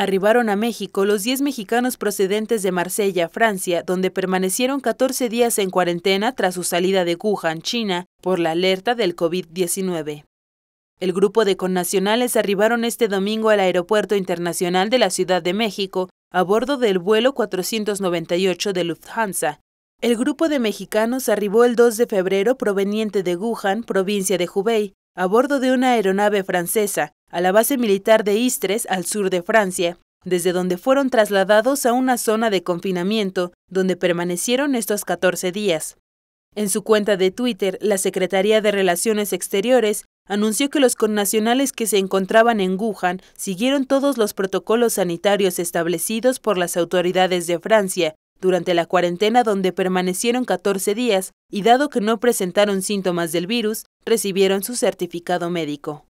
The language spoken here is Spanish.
Arribaron a México los 10 mexicanos procedentes de Marsella, Francia, donde permanecieron 14 días en cuarentena tras su salida de Wuhan, China, por la alerta del COVID-19. El grupo de connacionales arribaron este domingo al Aeropuerto Internacional de la Ciudad de México a bordo del vuelo 498 de Lufthansa. El grupo de mexicanos arribó el 2 de febrero proveniente de Wuhan, provincia de Hubei, a bordo de una aeronave francesa, a la base militar de Istres, al sur de Francia, desde donde fueron trasladados a una zona de confinamiento, donde permanecieron estos 14 días. En su cuenta de Twitter, la Secretaría de Relaciones Exteriores anunció que los connacionales que se encontraban en Wuhan siguieron todos los protocolos sanitarios establecidos por las autoridades de Francia durante la cuarentena donde permanecieron 14 días y dado que no presentaron síntomas del virus, recibieron su certificado médico.